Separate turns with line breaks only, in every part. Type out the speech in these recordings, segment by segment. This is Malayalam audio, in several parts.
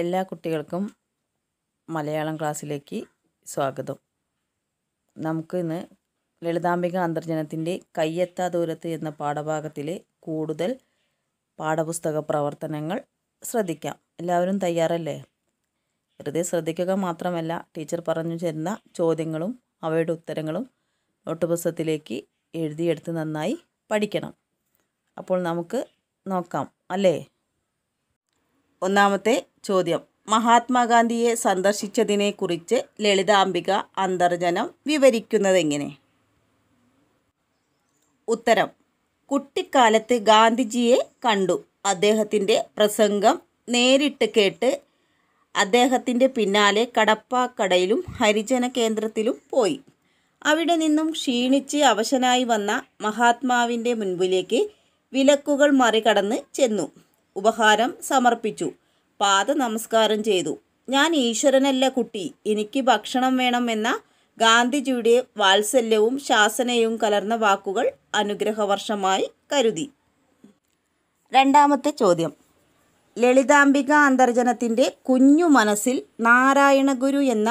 എല്ലാ കുട്ടികൾക്കും മലയാളം ക്ലാസ്സിലേക്ക് സ്വാഗതം നമുക്ക് ഇന്ന് ലളിതാംബിക അന്തർജനത്തിൻ്റെ കയ്യെത്താ ദൂരത്ത് എന്ന പാഠഭാഗത്തിലെ കൂടുതൽ പാഠപുസ്തക പ്രവർത്തനങ്ങൾ ശ്രദ്ധിക്കാം എല്ലാവരും തയ്യാറല്ലേ വെറുതെ ശ്രദ്ധിക്കുക മാത്രമല്ല ടീച്ചർ പറഞ്ഞു തരുന്ന ചോദ്യങ്ങളും അവയുടെ ഉത്തരങ്ങളും നോട്ട് പുസ്തകത്തിലേക്ക് എഴുതിയെടുത്ത് നന്നായി പഠിക്കണം അപ്പോൾ നമുക്ക് നോക്കാം അല്ലേ ഒന്നാമത്തെ ചോദ്യം മഹാത്മാഗാന്ധിയെ സന്ദർശിച്ചതിനെക്കുറിച്ച് ലളിതാംബിക അന്തർജനം വിവരിക്കുന്നതെങ്ങനെ ഉത്തരം കുട്ടിക്കാലത്ത് ഗാന്ധിജിയെ കണ്ടു അദ്ദേഹത്തിൻ്റെ പ്രസംഗം നേരിട്ട് കേട്ട് അദ്ദേഹത്തിൻ്റെ പിന്നാലെ കടപ്പാക്കടയിലും ഹരിജന കേന്ദ്രത്തിലും പോയി അവിടെ നിന്നും ക്ഷീണിച്ച് അവശനായി വന്ന മഹാത്മാവിൻ്റെ മുൻപിലേക്ക് വിലക്കുകൾ മറികടന്ന് ചെന്നു ഉപഹാരം സമർപ്പിച്ചു പാദ നമസ്കാരം ചെയ്തു ഞാൻ ഈശ്വരനല്ല കുട്ടി എനിക്ക് ഭക്ഷണം വേണമെന്ന ഗാന്ധിജിയുടെ വാത്സല്യവും ശാസനയും കലർന്ന വാക്കുകൾ അനുഗ്രഹവർഷമായി കരുതി രണ്ടാമത്തെ ചോദ്യം ലളിതാംബിക അന്തർജനത്തിൻ്റെ കുഞ്ഞു മനസ്സിൽ നാരായണഗുരു എന്ന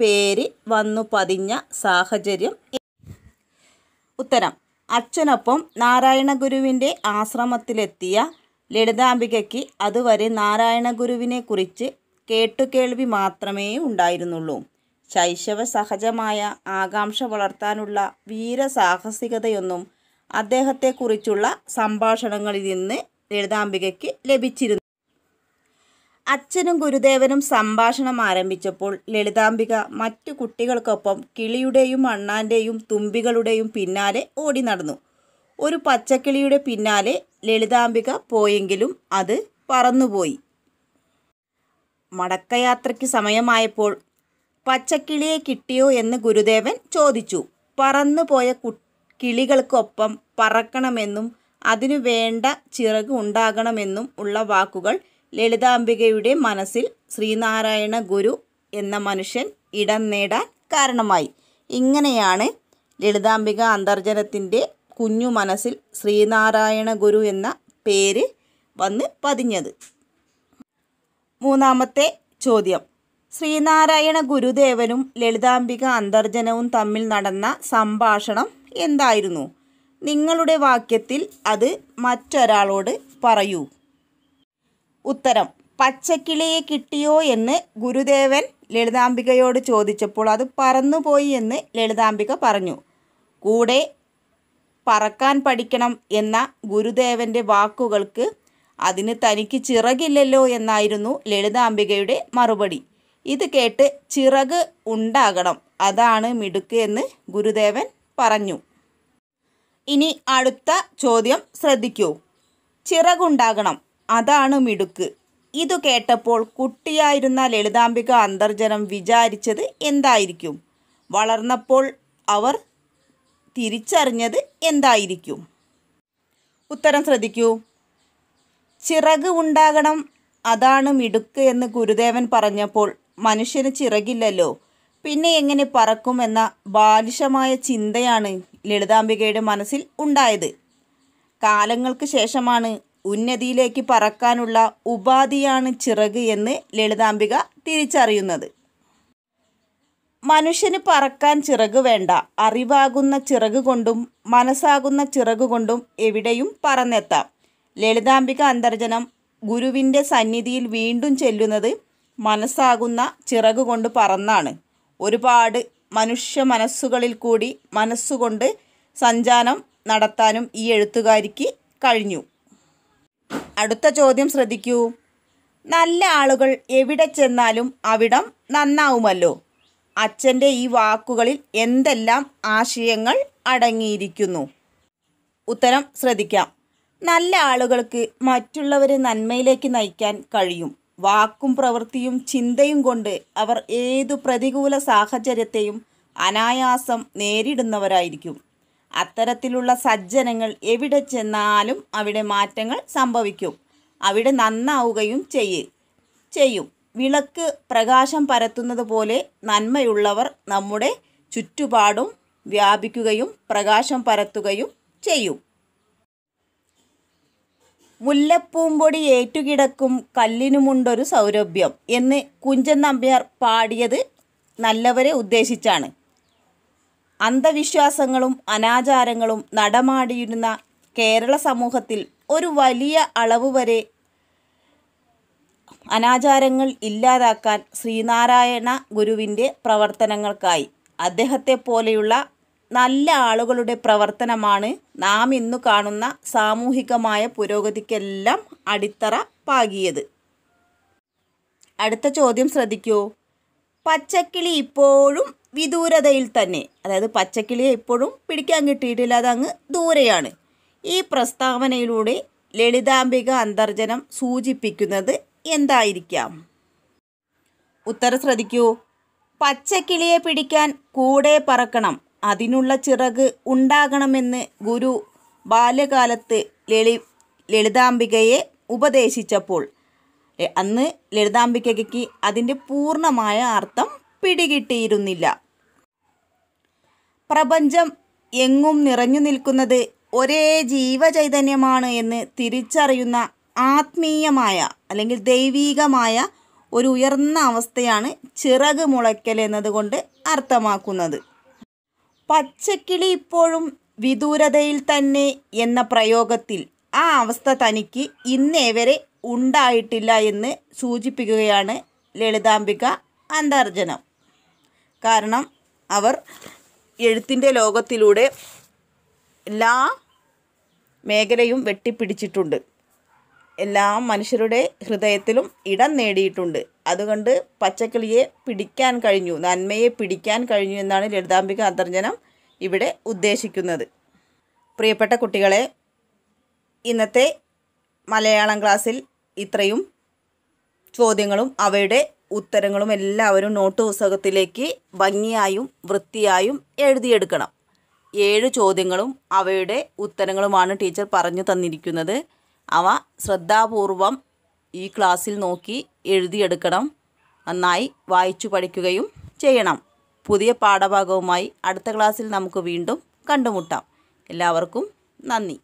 പേര് വന്നു പതിഞ്ഞ സാഹചര്യം ഉത്തരം അച്ഛനൊപ്പം നാരായണഗുരുവിൻ്റെ ആശ്രമത്തിലെത്തിയ ലളിതാംബികയ്ക്ക് അതുവരെ നാരായണഗുരുവിനെക്കുറിച്ച് കേട്ടുകേൾവി മാത്രമേ ഉണ്ടായിരുന്നുള്ളൂ ശൈശവ സഹജമായ ആകാംക്ഷ വളർത്താനുള്ള വീരസാഹസികതയൊന്നും അദ്ദേഹത്തെക്കുറിച്ചുള്ള സംഭാഷണങ്ങളിൽ നിന്ന് ലളിതാംബികയ്ക്ക് ലഭിച്ചിരുന്നു അച്ഛനും ഗുരുദേവനും സംഭാഷണം ആരംഭിച്ചപ്പോൾ ലളിതാംബിക മറ്റു കുട്ടികൾക്കൊപ്പം കിളിയുടെയും അണ്ണാൻ്റെയും തുമ്പികളുടെയും പിന്നാലെ ഓടി നടന്നു ഒരു പച്ചക്കിളിയുടെ പിന്നാലെ ലളിതാംബിക പോയെങ്കിലും അത് പറന്നുപോയി മടക്കയാത്രയ്ക്ക് സമയമായപ്പോൾ പച്ചക്കിളിയെ കിട്ടിയോ എന്ന് ഗുരുദേവൻ ചോദിച്ചു പറന്നു പോയ കു കിളികൾക്കൊപ്പം പറക്കണമെന്നും അതിനു വേണ്ട ചിറക് ഉണ്ടാകണമെന്നും ഉള്ള വാക്കുകൾ ലളിതാംബികയുടെ മനസ്സിൽ ശ്രീനാരായണ ഗുരു എന്ന മനുഷ്യൻ ഇടം നേടാൻ കാരണമായി ഇങ്ങനെയാണ് ലളിതാംബിക അന്തർജനത്തിൻ്റെ കുഞ്ഞു മനസ്സിൽ ശ്രീനാരായണ ഗുരു എന്ന പേര് വന്ന് പതിഞ്ഞത് മൂന്നാമത്തെ ചോദ്യം ശ്രീനാരായണ ഗുരുദേവനും ലളിതാംബിക അന്തർജനവും തമ്മിൽ നടന്ന സംഭാഷണം എന്തായിരുന്നു നിങ്ങളുടെ വാക്യത്തിൽ അത് മറ്റൊരാളോട് പറയൂ ഉത്തരം പച്ചക്കിളിയെ കിട്ടിയോ എന്ന് ഗുരുദേവൻ ലളിതാംബികയോട് ചോദിച്ചപ്പോൾ അത് പറന്നുപോയി എന്ന് ലളിതാംബിക പറഞ്ഞു കൂടെ പറക്കാൻ പഠിക്കണം എന്ന ഗുരുദേവൻ്റെ വാക്കുകൾക്ക് അതിന് തനിക്ക് ചിറകില്ലല്ലോ എന്നായിരുന്നു ലളിതാംബികയുടെ മറുപടി ഇത് കേട്ട് ചിറക് ഉണ്ടാകണം അതാണ് മിടുക്ക് എന്ന് ഗുരുദേവൻ പറഞ്ഞു ഇനി അടുത്ത ചോദ്യം ശ്രദ്ധിക്കൂ ചിറകുണ്ടാകണം അതാണ് മിടുക്ക് ഇത് കേട്ടപ്പോൾ കുട്ടിയായിരുന്ന ലളിതാംബിക അന്തർജനം വിചാരിച്ചത് എന്തായിരിക്കും വളർന്നപ്പോൾ അവർ തിരിച്ചറിഞ്ഞത് എന്തായിരിക്കും ഉത്തരം ശ്രദ്ധിക്കൂ ചിറക് ഉണ്ടാകണം അതാണ് മിടുക്ക് എന്ന് ഗുരുദേവൻ പറഞ്ഞപ്പോൾ മനുഷ്യന് ചിറകില്ലല്ലോ പിന്നെ എങ്ങനെ പറക്കും എന്ന ബാലിശമായ ചിന്തയാണ് ലളിതാംബികയുടെ മനസ്സിൽ ഉണ്ടായത് കാലങ്ങൾക്ക് ശേഷമാണ് ഉന്നതിയിലേക്ക് പറക്കാനുള്ള ഉപാധിയാണ് ചിറക് എന്ന് ലളിതാംബിക തിരിച്ചറിയുന്നത് മനുഷ്യന് പറക്കാൻ ചിറക് വേണ്ട അറിവാകുന്ന ചിറക് കൊണ്ടും മനസ്സാകുന്ന ചിറക് കൊണ്ടും എവിടെയും പറന്നെത്താം ലളിതാംബിക അന്തർജനം ഗുരുവിൻ്റെ സന്നിധിയിൽ വീണ്ടും ചെല്ലുന്നത് മനസ്സാകുന്ന ചിറക് കൊണ്ട് പറന്നാണ് ഒരുപാട് മനുഷ്യ മനസ്സുകളിൽ കൂടി മനസ്സുകൊണ്ട് സഞ്ചാരം നടത്താനും ഈ എഴുത്തുകാരിക്ക് കഴിഞ്ഞു അടുത്ത ചോദ്യം ശ്രദ്ധിക്കൂ നല്ല ആളുകൾ എവിടെ ചെന്നാലും അവിടം നന്നാവുമല്ലോ അച്ഛൻ്റെ ഈ വാക്കുകളിൽ എന്തെല്ലാം ആശയങ്ങൾ അടങ്ങിയിരിക്കുന്നു ഉത്തരം ശ്രദ്ധിക്കാം നല്ല ആളുകൾക്ക് മറ്റുള്ളവരെ നന്മയിലേക്ക് നയിക്കാൻ കഴിയും വാക്കും പ്രവൃത്തിയും ചിന്തയും കൊണ്ട് അവർ ഏതു പ്രതികൂല സാഹചര്യത്തെയും അനായാസം നേരിടുന്നവരായിരിക്കും അത്തരത്തിലുള്ള സജ്ജനങ്ങൾ എവിടെ ചെന്നാലും അവിടെ മാറ്റങ്ങൾ സംഭവിക്കും അവിടെ നന്നാവുകയും ചെയ്യും ചെയ്യും വിളക്ക് പ്രകാശം പരത്തുന്നത് പോലെ നന്മയുള്ളവർ നമ്മുടെ ചുറ്റുപാടും വ്യാപിക്കുകയും പ്രകാശം പരത്തുകയും ചെയ്യും മുല്ലപ്പൂമ്പൊടി ഏറ്റുകിടക്കും കല്ലിനുമുണ്ടൊരു സൗരഭ്യം എന്ന് കുഞ്ചൻ നമ്പ്യാർ പാടിയത് നല്ലവരെ ഉദ്ദേശിച്ചാണ് അന്ധവിശ്വാസങ്ങളും അനാചാരങ്ങളും നടമാടിയിരുന്ന കേരള സമൂഹത്തിൽ ഒരു വലിയ അളവ് വരെ അനാചാരങ്ങൾ ഇല്ലാതാക്കാൻ ശ്രീനാരായണ ഗുരുവിൻ്റെ പ്രവർത്തനങ്ങൾക്കായി അദ്ദേഹത്തെ പോലെയുള്ള നല്ല ആളുകളുടെ പ്രവർത്തനമാണ് നാം ഇന്നു കാണുന്ന സാമൂഹികമായ പുരോഗതിക്കെല്ലാം അടിത്തറ പാകിയത് അടുത്ത ചോദ്യം ശ്രദ്ധിക്കൂ പച്ചക്കിളി ഇപ്പോഴും വിദൂരതയിൽ തന്നെ അതായത് പച്ചക്കിളിയെ ഇപ്പോഴും പിടിക്കാൻ കിട്ടിയിട്ടില്ല അതങ്ങ് ദൂരെയാണ് ഈ പ്രസ്താവനയിലൂടെ ലളിതാംബിക അന്തർജനം സൂചിപ്പിക്കുന്നത് എന്തായിരിക്കാം ഉത്തരം ശ്രദ്ധിക്കൂ പച്ചക്കിളിയെ പിടിക്കാൻ കൂടെ പറക്കണം അതിനുള്ള ചിറക് ഉണ്ടാകണമെന്ന് ഗുരു ബാല്യകാലത്ത് ലളി ലളിതാംബികയെ ഉപദേശിച്ചപ്പോൾ അന്ന് ലളിതാംബികയ്ക്ക് അതിൻ്റെ പൂർണ്ണമായ അർത്ഥം പിടികിട്ടിയിരുന്നില്ല പ്രപഞ്ചം എങ്ങും നിറഞ്ഞു നിൽക്കുന്നത് ഒരേ ജീവചൈതന്യമാണ് എന്ന് തിരിച്ചറിയുന്ന ആത്മീയമായ അല്ലെങ്കിൽ ദൈവീകമായ ഒരു ഉയർന്ന അവസ്ഥയാണ് ചിറക് മുളയ്ക്കൽ എന്നതുകൊണ്ട് അർത്ഥമാക്കുന്നത് പച്ചക്കിളി ഇപ്പോഴും വിദൂരതയിൽ തന്നെ എന്ന പ്രയോഗത്തിൽ ആ അവസ്ഥ തനിക്ക് ഇന്നേ വരെ ഉണ്ടായിട്ടില്ല എന്ന് സൂചിപ്പിക്കുകയാണ് ലളിതാംബിക അന്തർജനം കാരണം അവർ എഴുത്തിൻ്റെ ലോകത്തിലൂടെ എല്ലാ മേഖലയും വെട്ടിപ്പിടിച്ചിട്ടുണ്ട് എല്ലാ മനുഷ്യരുടെ ഹൃദയത്തിലും ഇടം നേടിയിട്ടുണ്ട് അതുകൊണ്ട് പച്ചക്കിളിയെ പിടിക്കാൻ കഴിഞ്ഞു നന്മയെ പിടിക്കാൻ കഴിഞ്ഞു എന്നാണ് ലളിതാംബിക അന്തർജനം ഇവിടെ ഉദ്ദേശിക്കുന്നത് പ്രിയപ്പെട്ട കുട്ടികളെ ഇന്നത്തെ മലയാളം ക്ലാസ്സിൽ ഇത്രയും ചോദ്യങ്ങളും അവയുടെ ഉത്തരങ്ങളും എല്ലാവരും നോട്ട് പുസ്തകത്തിലേക്ക് ഭംഗിയായും വൃത്തിയായും എഴുതിയെടുക്കണം ഏഴ് ചോദ്യങ്ങളും അവയുടെ ഉത്തരങ്ങളുമാണ് ടീച്ചർ പറഞ്ഞു തന്നിരിക്കുന്നത് അവ ശ്രദ്ധാപൂർവം ഈ ക്ലാസ്സിൽ നോക്കി എഴുതിയെടുക്കണം നന്നായി വായിച്ചു പഠിക്കുകയും ചെയ്യണം പുതിയ പാഠഭാഗവുമായി അടുത്ത ക്ലാസ്സിൽ നമുക്ക് വീണ്ടും കണ്ടുമുട്ടാം എല്ലാവർക്കും നന്ദി